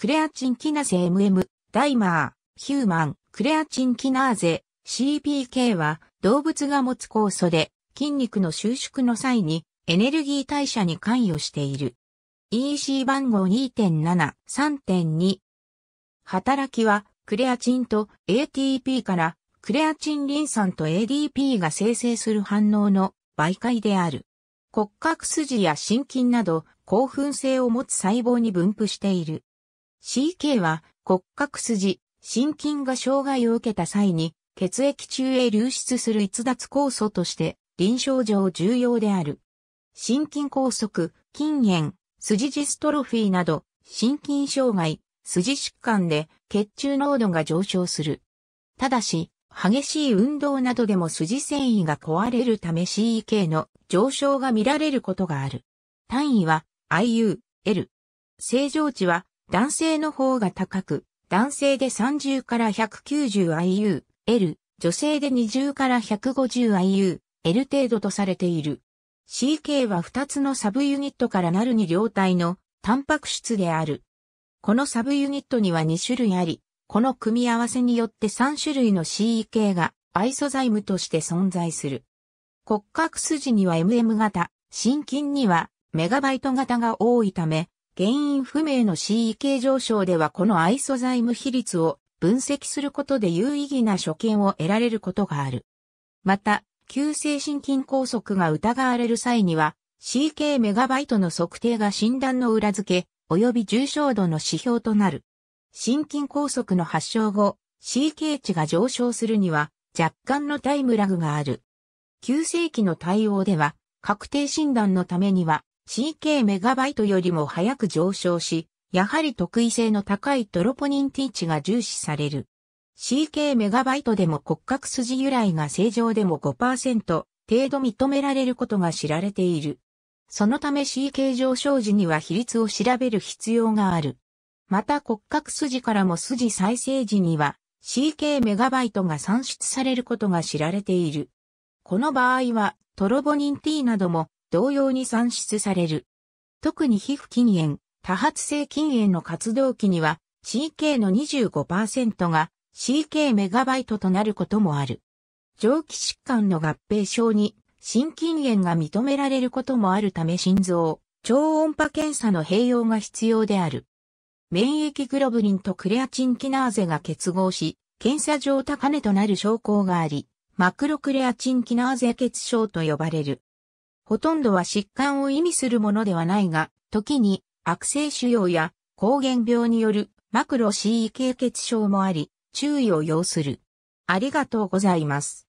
クレアチンキナゼ MM、ダイマー、ヒューマン、クレアチンキナーゼ、CPK は動物が持つ酵素で筋肉の収縮の際にエネルギー代謝に関与している。EC 番号2.7、3.2。働きはクレアチンと ATP からクレアチンリン酸と ADP が生成する反応の媒介である。骨格筋や心筋など興奮性を持つ細胞に分布している。CK は骨格筋、心筋が障害を受けた際に血液中へ流出する逸脱酵素として臨床上重要である。心筋梗塞、筋炎、筋ジストロフィーなど、心筋障害、筋疾患で血中濃度が上昇する。ただし、激しい運動などでも筋繊維が壊れるため CEK の上昇が見られることがある。単位は IU、L。正常値は男性の方が高く、男性で30から 190IU、L、女性で20から 150IU、L 程度とされている。CK は2つのサブユニットからなるに両体のタンパク質である。このサブユニットには2種類あり、この組み合わせによって3種類の CK がアイソザイムとして存在する。骨格筋には MM 型、心筋にはメガバイト型が多いため、原因不明の CEK 上昇ではこのアイソザイム比率を分析することで有意義な所見を得られることがある。また、急性心筋梗塞が疑われる際には、CK メガバイトの測定が診断の裏付け、及び重症度の指標となる。心筋梗塞の発症後、CK 値が上昇するには若干のタイムラグがある。急性期の対応では、確定診断のためには、CK メガバイトよりも早く上昇し、やはり得意性の高いトロポニンティーチが重視される。CK メガバイトでも骨格筋由来が正常でも5%程度認められることが知られている。そのため CK 上昇時には比率を調べる必要がある。また骨格筋からも筋再生時には CK メガバイトが算出されることが知られている。この場合はトロボニン T なども同様に算出される。特に皮膚禁煙、多発性禁煙の活動期には CK の25%が CK メガバイトとなることもある。蒸気疾患の合併症に心筋炎が認められることもあるため心臓、超音波検査の併用が必要である。免疫グロブリンとクレアチンキナーゼが結合し、検査上高値となる症候があり、マクロクレアチンキナーゼ血症と呼ばれる。ほとんどは疾患を意味するものではないが、時に悪性腫瘍や膠原病によるマクロ CE 経血症もあり、注意を要する。ありがとうございます。